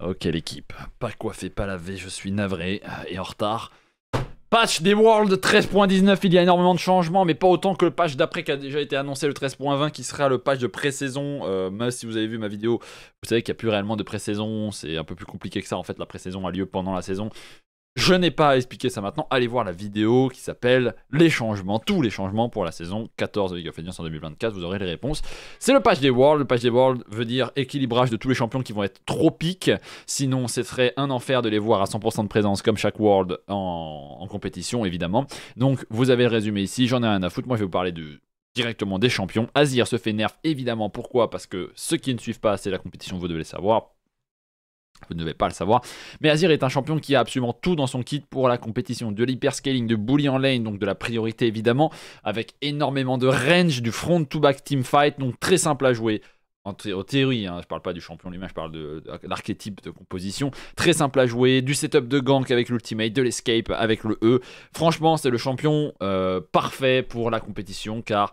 Ok oh, l'équipe, pas coiffé, pas lavé, je suis navré euh, et en retard. Patch des Worlds 13.19, il y a énormément de changements, mais pas autant que le patch d'après qui a déjà été annoncé, le 13.20, qui sera le patch de pré-saison. Euh, si vous avez vu ma vidéo, vous savez qu'il n'y a plus réellement de pré-saison, c'est un peu plus compliqué que ça. En fait, la pré-saison a lieu pendant la saison. Je n'ai pas à expliquer ça maintenant. Allez voir la vidéo qui s'appelle Les changements, tous les changements pour la saison 14 de League of Legends en 2024. Vous aurez les réponses. C'est le Patch des Worlds. Le Patch des Worlds veut dire équilibrage de tous les champions qui vont être tropiques. Sinon, ce serait un enfer de les voir à 100% de présence comme chaque World en, compétition, évidemment. Donc, vous avez le résumé ici. J'en ai un à foutre. Moi, je vais vous parler de, directement des champions. Azir se fait nerf évidemment. Pourquoi Parce que ceux qui ne suivent pas assez la compétition, vous devez le savoir. Vous ne devez pas le savoir. Mais Azir est un champion qui a absolument tout dans son kit pour la compétition. De l'hyperscaling, de bully en lane, donc de la priorité évidemment, avec énormément de range, du front-to-back fight, donc très simple à jouer. En, théorie, hein, je ne parle pas du champion lui-même, je parle de, l'archétype de composition. Très simple à jouer, du setup de gank avec l'ultimate, de l'escape avec le E. Franchement, c'est le champion euh, parfait pour la compétition car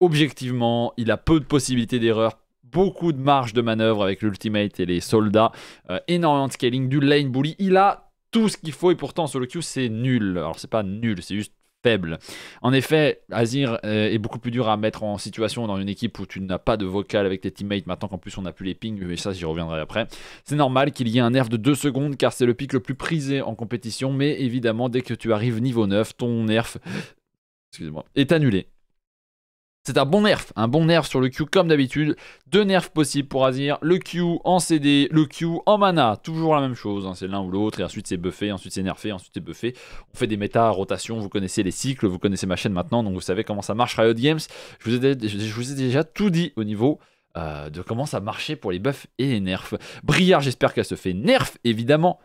objectivement, il a peu de possibilités d'erreur beaucoup de marge de manœuvre avec l'ultimate et les soldats. Euh, énormément de scaling, du lane bully. Il a tout ce qu'il faut et pourtant en solo queue c'est nul. Alors c'est pas nul, c'est juste faible. En effet, Azir euh, est beaucoup plus dur à mettre en situation dans une équipe où tu n'as pas de vocal avec tes teammates, maintenant qu'en plus on n'a plus les pings, mais ça j'y reviendrai après. C'est normal qu'il y ait un nerf de 2 secondes car c'est le pic le plus prisé en compétition, mais évidemment dès que tu arrives niveau 9, ton nerf est annulé. C'est un bon nerf, un bon nerf sur le Q comme d'habitude. Deux nerfs possibles pour Azir, le Q en CD, le Q en mana, toujours la même chose, hein. c'est l'un ou l'autre, et ensuite c'est buffé, ensuite c'est nerfé, ensuite c'est buffé. On fait des méta rotation, vous connaissez les cycles, vous connaissez ma chaîne maintenant, donc vous savez comment ça marche Riot Games. Je vous ai, déjà tout dit au niveau euh, de comment ça marchait pour les buffs et les nerfs. Briard, j'espère qu'elle se fait nerf, évidemment,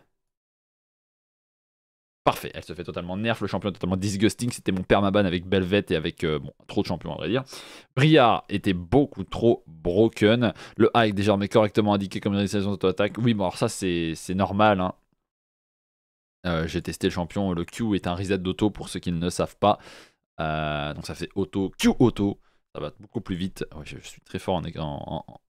Parfait, elle se fait totalement nerf, le champion est totalement disgusting, c'était mon permaban avec Belvette et avec euh, trop de champions à vrai dire. Briard était beaucoup trop broken, le hike déjà mais correctement indiqué comme une réalisation d'auto-attaque, oui bon alors ça c'est normal, hein. euh, j'ai testé le champion, le Q est un reset d'auto pour ceux qui ne savent pas, euh, donc ça fait auto, Q auto, ça va beaucoup plus vite, je suis très fort en, en, en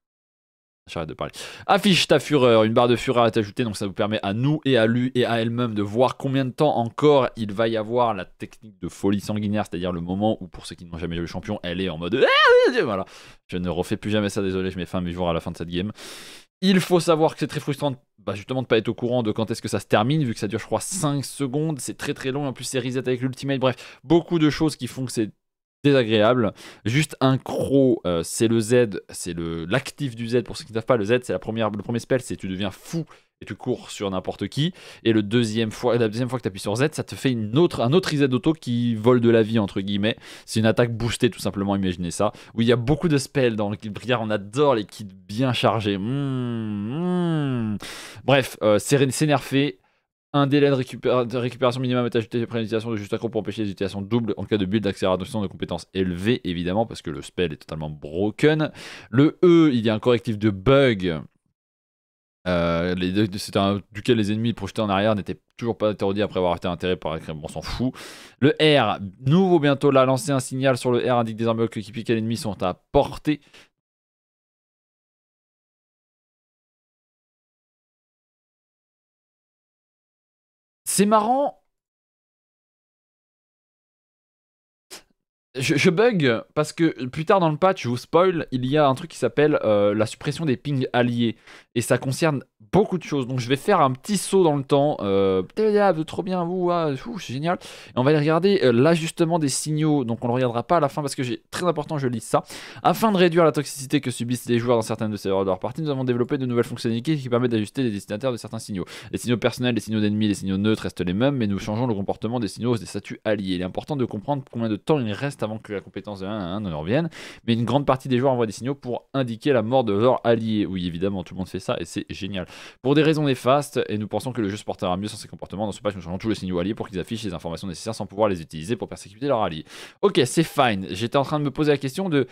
J'arrête de parler. Affiche ta fureur. Une barre de fureur est ajoutée, donc ça vous permet à nous et à lui et à elle-même de voir combien de temps encore il va y avoir la technique de folie sanguinaire, c'est-à-dire le moment où, pour ceux qui n'ont jamais joué le champion, elle est en mode. Ah, ah, ah, voilà. Je ne refais plus jamais ça, désolé, je mets fin à mes jours à la fin de cette game. Il faut savoir que c'est très frustrant bah justement de pas être au courant de quand est-ce que ça se termine, vu que ça dure je crois 5 secondes, c'est très très long, en plus c'est reset avec l'ultimate, bref, beaucoup de choses qui font que c'est désagréable. Juste un croc, euh, c'est le Z, c'est l'actif du Z. Pour ceux qui ne savent pas, le Z, c'est la première, le premier spell, c'est tu deviens fou et tu cours sur n'importe qui. Et le deuxième fois, la deuxième fois que tu appuies sur Z, ça te fait une autre, un autre IZ auto qui vole de la vie, entre guillemets. C'est une attaque boostée, tout simplement, imaginez ça. Où il y a beaucoup de spells dans le kit on adore les kits bien chargés. Mmh, mmh. Bref, c'est euh, nerfé, un délai de, récupération minimum est ajouté après utilisation de juste accro pour empêcher les utilisations doubles en cas de build d'accélération de compétences élevées, évidemment, parce que le spell est totalement broken. Le E, il y a un correctif de bug. Euh, duquel les ennemis projetés en arrière n'étaient toujours pas interdits après avoir été intérêt par on s'en fout. Le R, nouveau bientôt là, lancer un signal sur le R indique désormais que piquent les ennemis sont à portée. C'est marrant. Je, bug parce que plus tard dans le patch, je vous spoil, il y a un truc qui s'appelle euh, la suppression des pings alliés. Et ça concerne beaucoup de choses. Donc je vais faire un petit saut dans le temps. Euh, trop bien, vous, ah, c'est génial. Et on va aller regarder euh, l'ajustement des signaux. Donc on le regardera pas à la fin parce que c'est très important, je lis ça. Afin de réduire la toxicité que subissent les joueurs dans certaines de ces erreurs de leur partie, nous avons développé de nouvelles fonctionnalités qui permettent d'ajuster les destinataires de certains signaux. Les signaux personnels, les signaux d'ennemis, les signaux neutres restent les mêmes, mais nous changeons le comportement des signaux des statuts alliés. Il est important de comprendre combien de temps il reste avant que la compétence de 1 à 1 ne revienne. Mais une grande partie des joueurs envoient des signaux pour indiquer la mort de leur allié. Oui, évidemment, tout le monde fait ça et c'est génial pour des raisons néfastes et nous pensons que le jeu se portera mieux sans ses comportements. Dans ce patch, nous changeons tous les signaux alliés pour qu'ils affichent les informations nécessaires sans pouvoir les utiliser pour persécuter leurs alliés. Ok, c'est fine. J'étais en train de me poser la question de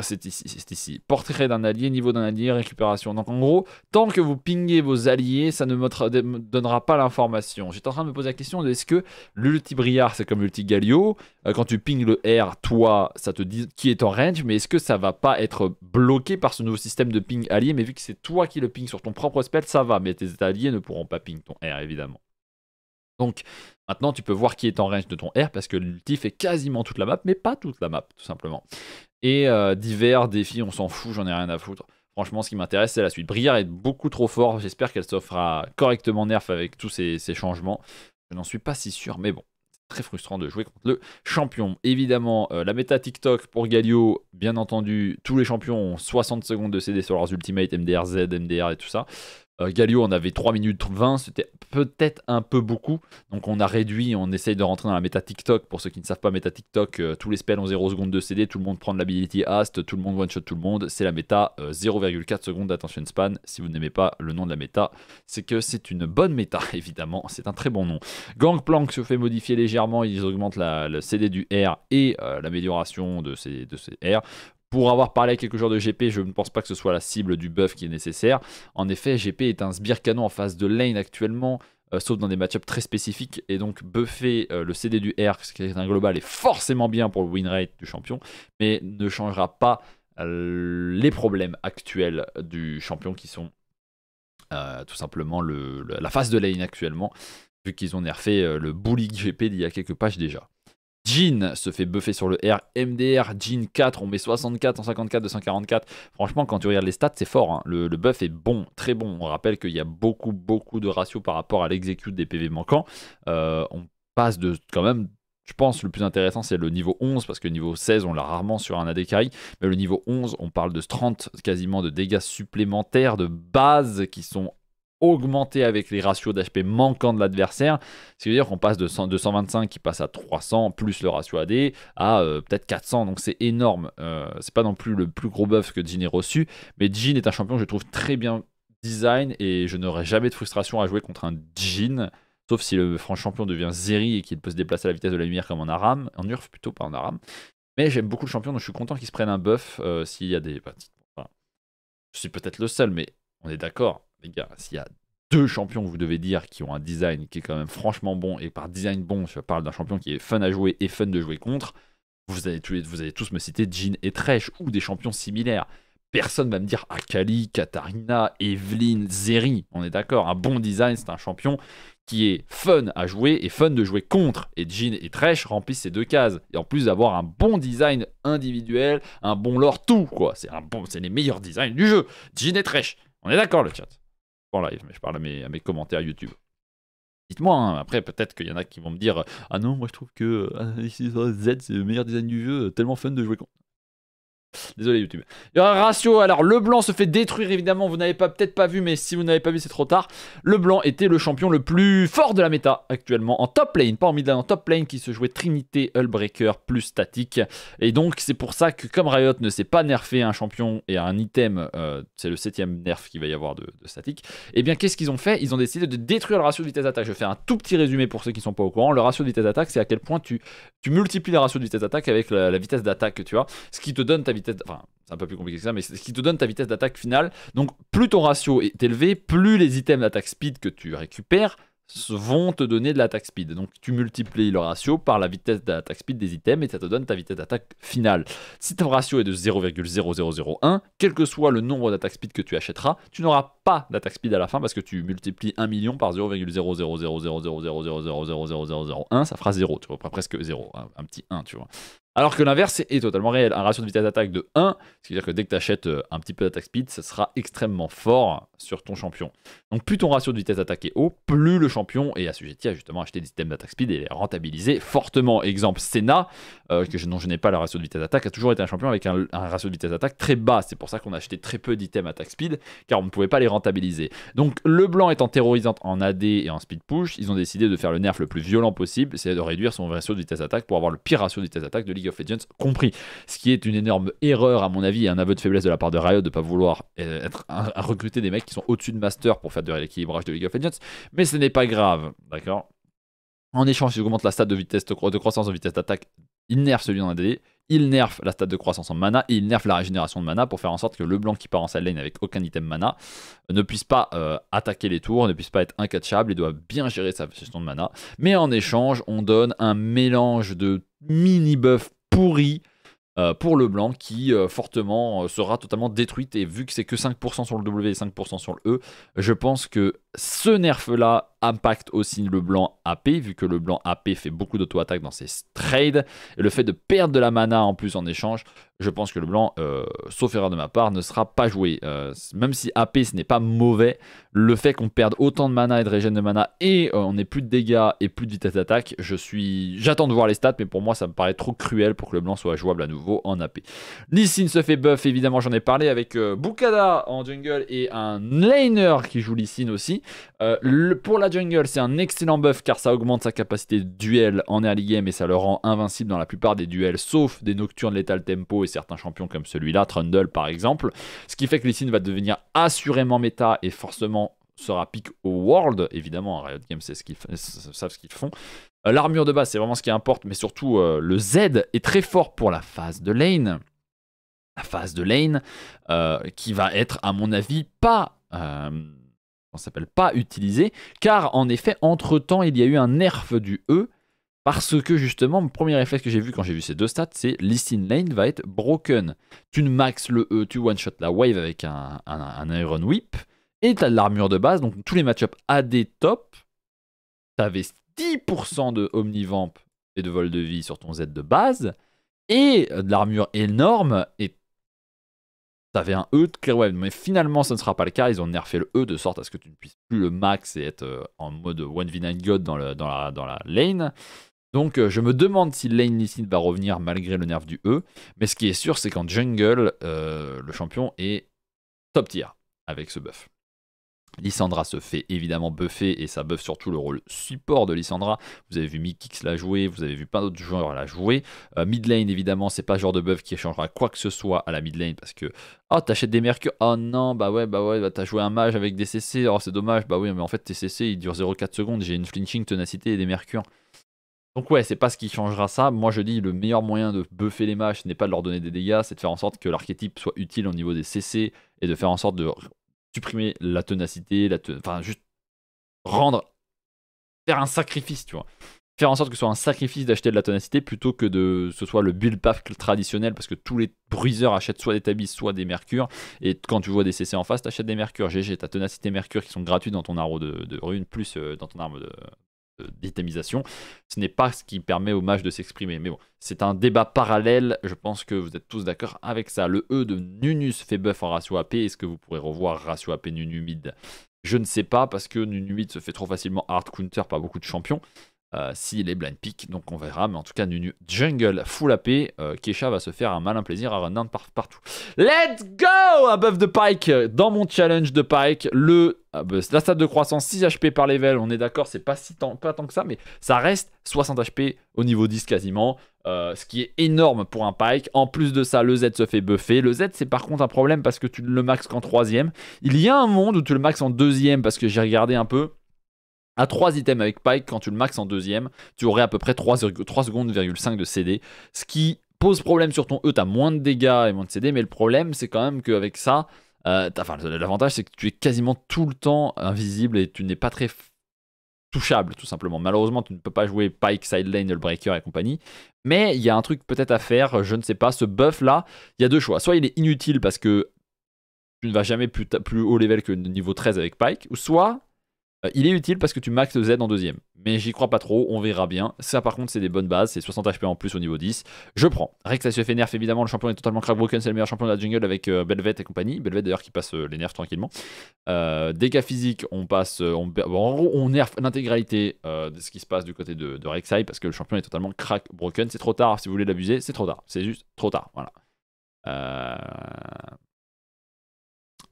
c'est ici, c'est ici. Portrait d'un allié, niveau d'un allié, récupération. Donc en gros, tant que vous pinguez vos alliés, ça ne me donnera pas l'information. J'étais en train de me poser la question est-ce que lulti c'est comme l'ulti-galio euh, Quand tu pingues le R, toi, ça te dit qui est en range, mais est-ce que ça va pas être bloqué par ce nouveau système de ping allié Mais vu que c'est toi qui le ping sur ton propre spell, ça va, mais tes alliés ne pourront pas ping ton R, évidemment. Donc maintenant, tu peux voir qui est en range de ton R parce que l'ulti fait quasiment toute la map, mais pas toute la map, tout simplement. Et euh, divers défis, on s'en fout, j'en ai rien à foutre. Franchement, ce qui m'intéresse, c'est la suite. Briar est beaucoup trop fort. J'espère qu'elle s'offra correctement nerf avec tous ces, changements. Je n'en suis pas si sûr, mais bon, c'est très frustrant de jouer contre le champion. Évidemment, euh, la méta TikTok pour Galio, bien entendu, tous les champions ont 60 secondes de CD sur leurs ultimates, MDR Z, MDR et tout ça. Euh, Galio on avait 3 minutes 20, c'était peut-être un peu beaucoup. Donc on a réduit, on essaye de rentrer dans la méta TikTok. Pour ceux qui ne savent pas, méta TikTok, euh, tous les spells ont 0 secondes de CD, tout le monde prend de l'ability haste, tout le monde one-shot tout le monde. C'est la méta 0,4 euh, secondes d'attention span. Si vous n'aimez pas le nom de la méta, c'est que c'est une bonne méta, évidemment. C'est un très bon nom. Gangplank se fait modifier légèrement, ils augmentent la, le CD du R et l'amélioration de ces, de ces R. Pour avoir parlé à quelques joueurs de GP, je ne pense pas que ce soit la cible du buff qui est nécessaire. En effet, GP est un sbire canon en phase de lane actuellement. Euh, sauf dans des matchups très spécifiques. Et donc, buffer euh, le CD du R, ce qui est un global, est forcément bien pour le win rate du champion, mais ne changera pas euh, les problèmes actuels du champion qui sont tout simplement la phase de lane actuellement, vu qu'ils ont nerfé le bully GP d'il y a quelques pages déjà. Jean se fait buffer sur le R. MDR, Jean 4, on met 64, 154, 244. Franchement, quand tu regardes les stats, c'est fort. Hein. Le, buff est bon, très bon. On rappelle qu'il y a beaucoup, beaucoup de ratios par rapport à l'exécute des PV manquants. Euh, on passe de quand même je pense le plus intéressant c'est le niveau 11 parce que niveau 16 on l'a rarement sur un AD mais le niveau 11 on parle de 30 quasiment de dégâts supplémentaires de base qui sont augmenter avec les ratios d'HP manquants de l'adversaire. C'est-à-dire qu'on passe de 225 qui passe à 300 plus le ratio AD à euh, peut-être 400. Donc c'est énorme. Euh, c'est pas non plus le plus gros buff que Jin ait reçu. Mais Jin est un champion que je trouve très bien design et je n'aurai jamais de frustration à jouer contre un Jin. Sauf si le franc champion devient Zeri et qu'il peut se déplacer à la vitesse de la lumière comme en Aram. En Urf plutôt, pas en Aram. Mais j'aime beaucoup le champion donc je suis content qu'il se prenne un buff euh, s'il y a des. je suis peut-être le seul, mais on est d'accord les gars, s'il y a deux champions, vous devez dire, qui ont un design qui est quand même franchement bon, et par design bon, je parle d'un champion qui est fun à jouer et fun de jouer contre, vous allez tous, vous tous me citer Jean et Tresh, ou des champions similaires. Personne va me dire Akali, Katarina, Evelyne, Zeri. On est d'accord, un bon design, c'est un champion qui est fun à jouer et fun de jouer contre. Et Jean et Tresh remplissent ces deux cases. Et en plus d'avoir un bon design individuel, un bon lore tout, quoi. C'est bon, les meilleurs designs du jeu. Jean et Tresh. On est d'accord, le chat en live, mais je parle à mes, commentaires YouTube. Dites-moi, hein, après peut-être qu'il y en a qui vont me dire Ah non, moi je trouve que euh, Z c'est le meilleur design du jeu, tellement fun de jouer contre. Désolé YouTube. Il y aura un ratio. Alors le blanc se fait détruire évidemment. Vous n'avez pas peut-être pas vu, mais si vous n'avez pas vu, c'est trop tard. Le blanc était le champion le plus fort de la méta actuellement en top lane, pas en mid lane, en top lane qui se jouait Trinité, Hullbreaker plus statique. Et donc c'est pour ça que comme Riot ne s'est pas nerfé un champion et un item, euh, c'est le septième nerf qu'il va y avoir de, statique. Et eh bien qu'est-ce qu'ils ont fait Ils ont décidé de détruire le ratio de vitesse d'attaque. Je fais un tout petit résumé pour ceux qui ne sont pas au courant. Le ratio de vitesse d'attaque, c'est à quel point tu, tu multiplies le ratio de vitesse d'attaque avec la, vitesse d'attaque que tu as, ce qui te donne ta vitesse Enfin, c'est un peu plus compliqué que ça, mais ce qui te donne ta vitesse d'attaque finale. Donc, plus ton ratio est élevé, plus les items d'attaque speed que tu récupères vont te donner de l'attaque speed. Donc tu multiplies le ratio par la vitesse d'attaque speed des items et ça te donne ta vitesse d'attaque finale. Si ton ratio est de 0,0001, quel que soit le nombre d'attaque speed que tu achèteras, tu n'auras pas d'attaque speed à la fin parce que tu multiplies 1 million par 0,00000000001, ça fera 0, tu vois, presque 0, un, petit 1, tu vois. Alors que l'inverse est totalement réel. Un ratio de vitesse d'attaque de 1, c'est-à-dire que dès que tu achètes un petit peu d'attaque speed, ça sera extrêmement fort sur ton champion. Donc plus ton ratio de vitesse d'attaque est haut, plus le champion est assujetti à justement acheter des items d'attaque speed et les rentabiliser fortement. Exemple, Senna, que je, dont je n'ai pas le ratio de vitesse d'attaque, a toujours été un champion avec un, ratio de vitesse d'attaque très bas. C'est pour ça qu'on a acheté très peu d'items attaque speed, car on ne pouvait pas les rentabiliser. Donc blanc étant terrorisant en AD et en speed push, ils ont décidé de faire le nerf le plus violent possible, c'est de réduire son ratio de vitesse attaque pour avoir le pire ratio de vitesse d'attaque de League of Legends compris. Ce qui est une énorme erreur à mon avis et un aveu de faiblesse de la part de Riot de ne pas vouloir euh, être, recruter des mecs qui sont au-dessus de master pour faire de l'équilibrage de League of Legends. Mais ce n'est pas grave, d'accord en échange, il augmente la stat de, vitesse de, croissance en vitesse d'attaque. Il nerf celui dans la Il nerf la stat de croissance en mana et il nerf la régénération de mana pour faire en sorte que le blanc qui part en side lane avec aucun item mana euh, ne puisse pas euh, attaquer les tours, ne puisse pas être incatchable, il doit bien gérer sa gestion de mana. Mais en échange, on donne un mélange de mini buff pourri euh, pour le blanc qui fortement sera totalement détruite et vu que c'est que 5% sur le W et 5% sur le E, je pense que ce nerf-là impacte aussi le blanc AP, vu que le blanc AP fait beaucoup d'auto-attaque dans ses trades. Et le fait de perdre de la mana en plus en échange, je pense que le blanc, euh, sauf erreur de ma part, ne sera pas joué. Euh, même si AP ce n'est pas mauvais, le fait qu'on perde autant de mana et de régène de mana et euh, on n'ait plus de dégâts et plus de vitesse d'attaque, je suis. J'attends de voir les stats, mais pour moi ça me paraît trop cruel pour que le blanc soit jouable à nouveau en AP. Lissine se fait buff, évidemment j'en ai parlé avec Bukada en jungle et un laner qui joue Lissine aussi. Euh, pour la jungle, c'est un excellent buff car ça augmente sa capacité de duel en early game et ça le rend invincible dans la plupart des duels, sauf des nocturnes létal tempo et certains champions comme celui-là, Trundle par exemple. Ce qui fait que Sin va devenir assurément méta et forcément sera pick au World. Évidemment, Riot Games c'est ce qu'ils savent ce qu'ils font. Euh, l'armure de base, c'est vraiment ce qui importe, mais surtout euh, le Z est très fort pour la phase de lane. La phase de lane qui va être, à mon avis, pas on s'appelle pas utilisé, car en effet, entre-temps, il y a eu un nerf du E, parce que justement, le premier réflexe que j'ai vu quand j'ai vu ces deux stats, c'est in Lane va être broken. Tu max le E, tu one-shot la wave avec un, Iron Whip, et tu as l'armure de base, donc tous les matchups AD top, tu avais 10% de Omnivamp et de vol de vie sur ton Z de base, et euh, de l'armure énorme, et t'avais un E de Clearwave. Mais finalement, ça ne sera pas le cas. Ils ont nerfé le E de sorte à ce que tu ne puisses plus le max et être euh, en mode 1v9 God dans, dans, la, dans la lane. Donc euh, je me demande si lane lucid va revenir malgré le nerf du E. Mais ce qui est sûr, c'est qu'en jungle, euh, le champion est top tier avec ce buff. Lissandra se fait évidemment buffer et ça buff surtout le rôle support de Lissandra. Vous avez vu Mikix la jouer, vous avez vu plein d'autres joueurs la jouer. Midlane euh, mid lane évidemment, c'est pas le genre de buff qui changera quoi que ce soit à la mid lane parce que oh t'achètes des mercures, oh non bah ouais bah ouais bah, t'as joué un mage avec des CC, oh c'est dommage bah oui mais en fait tes CC ils durent 0,4 secondes, j'ai une flinching, tenacité et des mercures. Donc ouais, c'est pas ce qui changera ça. Moi je dis le meilleur moyen de buffer les ce n'est pas de leur donner des dégâts, c'est de faire en sorte que l'archétype soit utile au niveau des CC et de faire en sorte de supprimer la tenacité, la enfin juste rendre faire un sacrifice, tu vois. Faire en sorte que ce soit un sacrifice d'acheter de la tenacité plutôt que de ce soit le build up traditionnel parce que tous les briseurs achètent soit des tabis, soit des mercures. Et quand tu vois des CC en face, t'achètes des mercures. GG, ta tenacité mercure qui sont gratuits dans ton arbre de, de rune, plus euh, dans ton arbre de d'itemisation, ce n'est pas ce qui permet au mage de s'exprimer. Mais bon, c'est un débat parallèle, je pense que vous êtes tous d'accord avec ça. Le E de Nunus fait buff en ratio AP, est-ce que vous pourrez revoir ratio AP Nunumid? Je ne sais pas, parce que Nunumid se fait trop facilement hard counter par beaucoup de champions. Euh, s'il est blind pick. Donc on verra. Mais en tout cas, Nunu Jungle full AP. Euh, Kesha va se faire un malin plaisir à run partout. Let's go above the de Pike dans mon challenge de Pike. Le, ah, bah, la stade de croissance 6 HP par level. On est d'accord, c'est pas, si tant, pas tant que ça. Mais ça reste 60 HP au niveau 10 quasiment. Euh, ce qui est énorme pour un Pike. En plus de ça, le Z se fait buffer. Le Z, c'est par contre un problème parce que tu le maxes qu'en troisième. Il y a un monde où tu le max en deuxième parce que j'ai regardé un peu à 3 items avec Pike, quand tu le maxes en deuxième, tu aurais à peu près 3, secondes, de CD. Ce qui pose problème sur ton E, as moins de dégâts et moins de CD, mais le problème c'est quand même qu'avec ça, euh, l'avantage c'est que tu es quasiment tout le temps invisible et tu n'es pas très touchable tout simplement. Malheureusement, tu ne peux pas jouer Pike, Sidelane, le Breaker et compagnie. Mais il y a un truc peut-être à faire, je ne sais pas. Ce buff là, il y a deux choix. Soit il est inutile parce que tu ne vas jamais plus, haut level que niveau 13 avec Pike, ou soit euh, il est utile parce que tu max Z en deuxième. Mais j'y crois pas trop, on verra bien. Ça par contre c'est des bonnes bases, c'est 60 HP en plus au niveau 10. Je prends. Rexai se fait nerf évidemment, le champion est totalement crackbroken, c'est le meilleur champion de la jungle avec euh, et compagnie. Belvet d'ailleurs qui passe euh, les nerfs tranquillement. Euh, dégâts physiques, on passe, euh, on, on nerf l'intégralité de ce qui se passe du côté de, de Rek'Sai parce que le champion est totalement broken, C'est trop tard, si vous voulez l'abuser, c'est trop tard. C'est juste trop tard, voilà. Euh...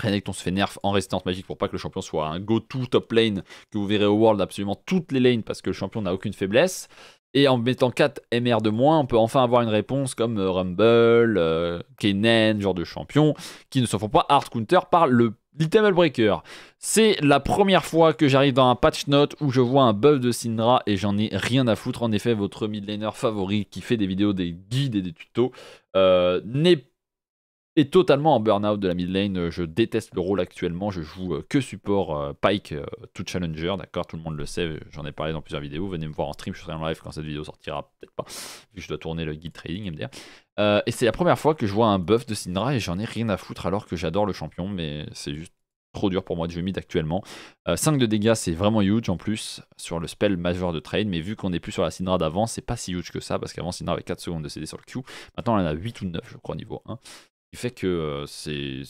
Renekton on se fait nerf en résistance magique pour pas que le champion soit un go-to top lane que vous verrez au world absolument toutes les lanes parce que le champion n'a aucune faiblesse. Et en mettant 4 MR de moins, on peut enfin avoir une réponse comme euh, Rumble, euh, genre de champion, qui ne se font pas hard counter par le Little Breaker. C'est la première fois que j'arrive dans un patch note où je vois un buff de Syndra et j'en ai rien à foutre. En effet, votre mid laner favori qui fait des vidéos, des guides et des tutos euh, n'est pas... Et totalement en burn-out de la mid lane. Euh, je déteste le rôle actuellement. Je joue euh, que support euh, Pike tout challenger, d'accord Tout le monde le sait, j'en ai parlé dans plusieurs vidéos. Venez me voir en stream, je serai en live quand cette vidéo sortira, peut-être pas, vu que je dois tourner le guide trading MDR. Euh, et c'est la première fois que je vois un buff de Syndra et j'en ai rien à foutre alors que j'adore le champion, mais c'est juste trop dur pour moi de jouer mid actuellement. 5 de dégâts, c'est vraiment huge en plus sur le spell majeur de trade, mais vu qu'on est plus sur la Syndra d'avant, c'est pas si huge que ça, parce qu'avant Syndra avait 4 secondes de CD sur le Q, maintenant on en a 8 ou 9 je crois niveau 1 fait que c'est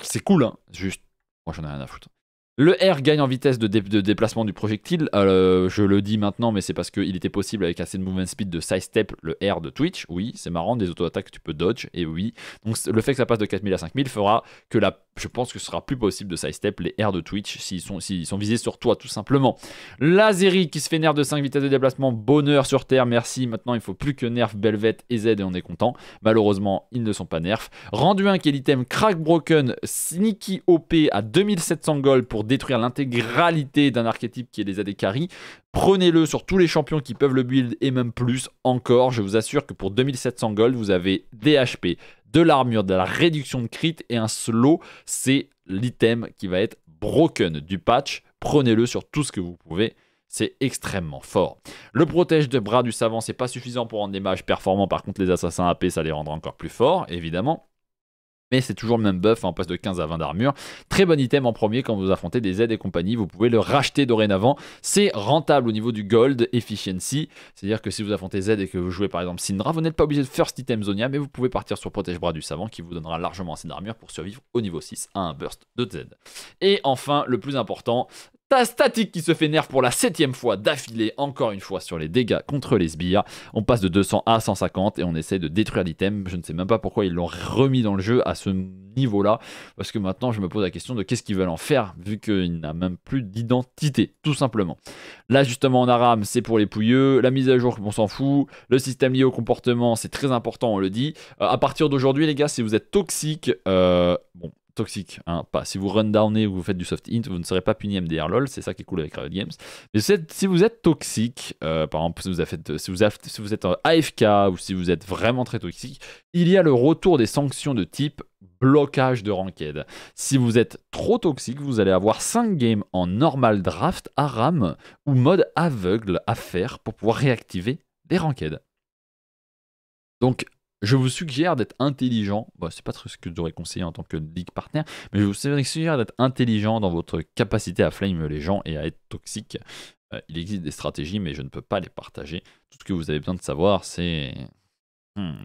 c'est cool, hein. Juste, moi j'en ai rien à foutre. Le R gagne en vitesse de, déplacement du projectile. je le dis maintenant, mais c'est parce qu'il était possible avec assez de movement speed de sidestep le R de Twitch. Oui, c'est marrant, des auto-attaques que tu peux dodge, et oui. Donc le fait que ça passe de 4000 à 5000 fera que la je pense que ce sera plus possible de sidestep les R de Twitch s'ils sont, sont, visés sur toi, tout simplement. Lazeri qui se fait nerf de 5 vitesses de déplacement, bonheur sur Terre, merci. Maintenant, il faut plus que nerf Belvette et Z et on est content. Malheureusement, ils ne sont pas nerfs. Rendu 1 qui est l'item Crack Broken, Sneaky OP à 2700 gold pour détruire l'intégralité d'un archétype qui est les Adekari. Prenez-le sur tous les champions qui peuvent le build et même plus encore. Je vous assure que pour 2700 gold, vous avez des HP, de l'armure, de la réduction de crit et un slow. C'est l'item qui va être broken du patch. Prenez-le sur tout ce que vous pouvez. C'est extrêmement fort. Le protège de bras du savant, c'est pas suffisant pour rendre des mages performants. Par contre, les assassins AP, ça les rendra encore plus forts, évidemment mais c'est toujours le même buff, en hein, passe de 15 à 20 d'armure. Très bon item en premier quand vous affrontez des aides et compagnie, vous pouvez le racheter dorénavant. C'est rentable au niveau du gold efficiency, c'est-à-dire que si vous affrontez Z et que vous jouez par exemple Syndra, vous n'êtes pas obligé de first item Zonia, mais vous pouvez partir sur Protège Bras du Savant qui vous donnera largement assez d'armure pour survivre au niveau 6 à un burst de Z. Et enfin, le plus important, ta statique qui se fait nerf pour la septième fois d'affilée, encore une fois sur les dégâts contre les sbires. On passe de 200 à 150 et on essaie de détruire l'item. Je ne sais même pas pourquoi ils l'ont remis dans le jeu à ce niveau-là, parce que maintenant je me pose la question de qu'est-ce qu'ils veulent en faire, vu qu'il n'a même plus d'identité, tout simplement. Là justement en aram, c'est pour les pouilleux, la mise à jour, on s'en fout, le système lié au comportement, c'est très important, on le dit. Euh, à partir d'aujourd'hui les gars, si vous êtes toxique, euh, bon, toxique. Hein. Pas, si vous run downez ou vous faites du soft int, vous ne serez pas puni MDR LOL, c'est ça qui est cool avec Riot Games. Mais si vous êtes, toxique, euh, par exemple, si vous, fait, si, vous si vous êtes AFK ou si vous êtes vraiment très toxique, il y a le retour des sanctions de type blocage de ranked. Si vous êtes trop toxique, vous allez avoir 5 games en normal draft, à RAM ou mode aveugle à faire pour pouvoir réactiver des ranked. Donc je vous suggère d'être intelligent. ce c'est pas ce que j'aurais conseillé en tant que league partner, mais je vous suggère d'être intelligent dans votre capacité à flame les gens et à être toxique. Euh, il existe des stratégies, mais je ne peux pas les partager. Tout ce que vous avez besoin de savoir, c'est. Hmm,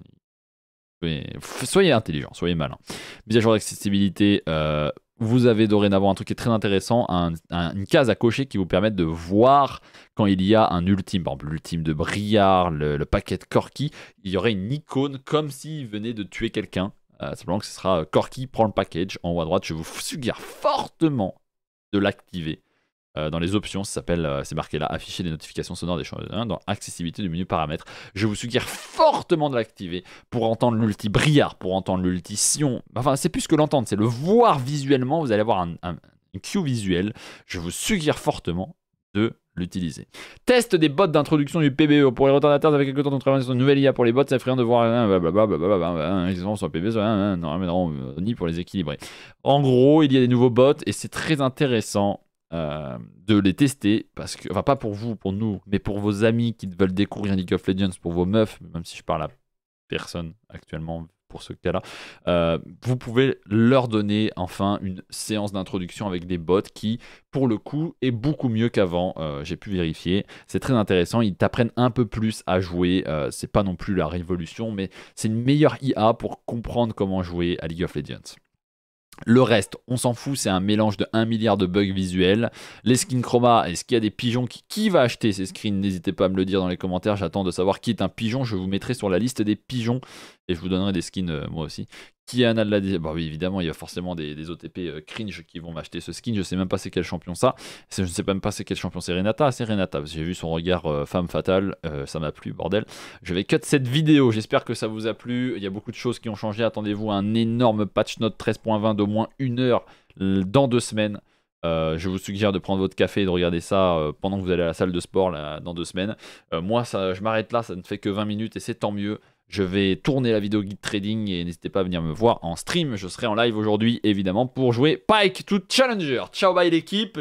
soyez intelligent, soyez malin. Mise à jour d'accessibilité, euh, vous avez dorénavant un truc qui est très intéressant, une case à cocher qui vous permet de voir quand il y a un ultime, l'ultime de Briard, le, paquet de Corky, il y aurait une icône comme s'il venait de tuer quelqu'un. Euh, simplement que ce sera euh, Corky prend le package en haut à droite. Je vous suggère fortement de l'activer. Euh, dans les options, ça s'appelle, euh, c'est marqué là, afficher les notifications sonores des chambres dans accessibilité du menu paramètres. Je vous suggère fortement de l'activer pour entendre l'ulti brillard, pour entendre l'ulti sion. Enfin, c'est plus que l'entendre, c'est le voir visuellement. Vous allez avoir un, une cue visuelle. Je vous suggère fortement de l'utiliser. Test des bots d'introduction du PBE pour les retardataires avec quelques temps de travail sur une nouvelle IA pour les bots, c'est rien de voir un hein, bah, bah, bah, hein, sur le PBE, hein, non, mais non, ni pour les équilibrer. En gros, il y a des nouveaux bots et c'est très intéressant. Euh, de les tester, parce que, enfin pas pour vous, pour nous, mais pour vos amis qui veulent découvrir League of Legends, pour vos meufs, même si je parle à personne actuellement pour ce cas-là, euh, vous pouvez leur donner enfin une séance d'introduction avec des bots qui, pour le coup, est beaucoup mieux qu'avant. Euh, j'ai pu vérifier. C'est très intéressant. Ils t'apprennent un peu plus à jouer. c'est pas non plus la révolution, mais c'est une meilleure IA pour comprendre comment jouer à League of Legends. Le reste, on s'en fout, c'est un mélange de 1 milliard de bugs visuels. Les skins chroma, est-ce qu'il y a des pigeons qui, qui va acheter ces skins N'hésitez pas à me le dire dans les commentaires, j'attends de savoir qui est un pigeon. Je vous mettrai sur la liste des pigeons et je vous donnerai des skins euh, moi aussi qui Anna l'a dit. Bah oui, évidemment, il y a forcément des, OTP euh, cringe qui vont m'acheter ce skin. Je sais même pas c'est quel champion ça. Je ne sais même pas c'est quel champion. C'est Renata. C'est Renata. J'ai vu son regard euh, femme fatale. Euh, ça m'a plu, bordel. Je vais cut cette vidéo. J'espère que ça vous a plu. Il y a beaucoup de choses qui ont changé. Attendez-vous à un énorme patch note 13.20 d'au moins une heure dans deux semaines. je vous suggère de prendre votre café et de regarder ça pendant que vous allez à la salle de sport dans deux semaines. moi, ça, je m'arrête là, ça ne fait que 20 minutes et c'est tant mieux. Je vais tourner la vidéo guide trading et n'hésitez pas à venir me voir en stream. Je serai en live aujourd'hui, évidemment, pour jouer Pike to Challenger. Ciao, bye l'équipe.